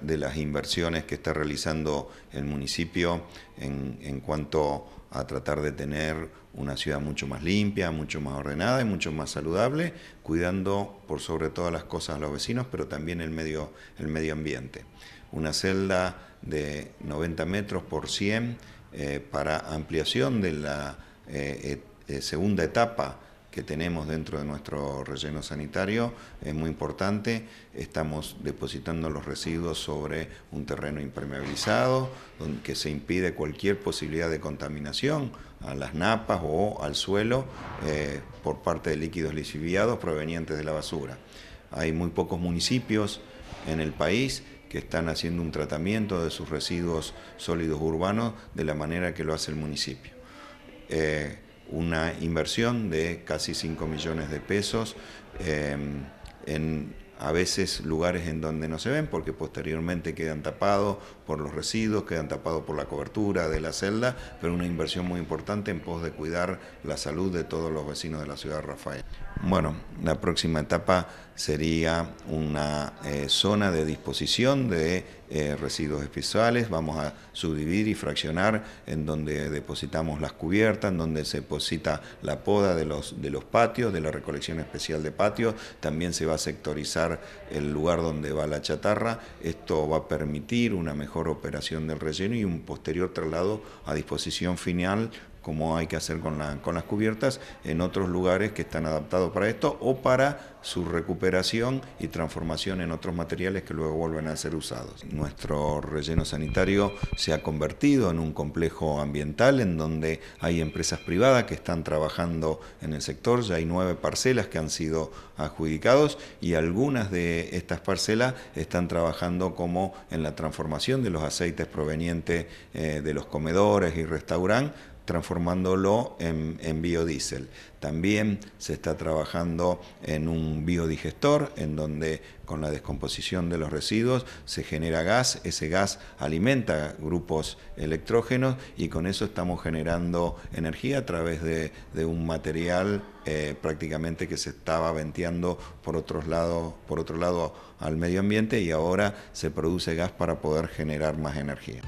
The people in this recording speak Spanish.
de las inversiones que está realizando el municipio en, cuanto a tratar de tener una ciudad mucho más limpia, mucho más ordenada y mucho más saludable, cuidando por sobre todas las cosas a los vecinos, pero también el medio, ambiente. Una celda de 90 metros por 100 eh, para ampliación de la eh, eh, segunda etapa que tenemos dentro de nuestro relleno sanitario es muy importante. Estamos depositando los residuos sobre un terreno impermeabilizado, donde se impide cualquier posibilidad de contaminación a las napas o al suelo eh, por parte de líquidos lisiviados provenientes de la basura. Hay muy pocos municipios en el país que están haciendo un tratamiento de sus residuos sólidos urbanos de la manera que lo hace el municipio. Eh, una inversión de casi 5 millones de pesos eh, en a veces lugares en donde no se ven porque posteriormente quedan tapados por los residuos, quedan tapados por la cobertura de la celda, pero una inversión muy importante en pos de cuidar la salud de todos los vecinos de la ciudad de Rafael. Bueno, la próxima etapa sería una eh, zona de disposición de eh, residuos especiales, vamos a subdividir y fraccionar en donde depositamos las cubiertas, en donde se deposita la poda de los, de los patios, de la recolección especial de patios, también se va a sectorizar el lugar donde va la chatarra. Esto va a permitir una mejor operación del relleno y un posterior traslado a disposición final como hay que hacer con, la, con las cubiertas, en otros lugares que están adaptados para esto o para su recuperación y transformación en otros materiales que luego vuelven a ser usados. Nuestro relleno sanitario se ha convertido en un complejo ambiental en donde hay empresas privadas que están trabajando en el sector, ya hay nueve parcelas que han sido adjudicados y algunas de estas parcelas están trabajando como en la transformación de los aceites provenientes eh, de los comedores y restaurantes transformándolo en, biodiesel. También se está trabajando en un biodigestor, en donde con la descomposición de los residuos se genera gas, ese gas alimenta grupos electrógenos y con eso estamos generando energía a través de, un material eh, prácticamente que se estaba venteando por, otros lados, por otro lado al medio ambiente y ahora se produce gas para poder generar más energía.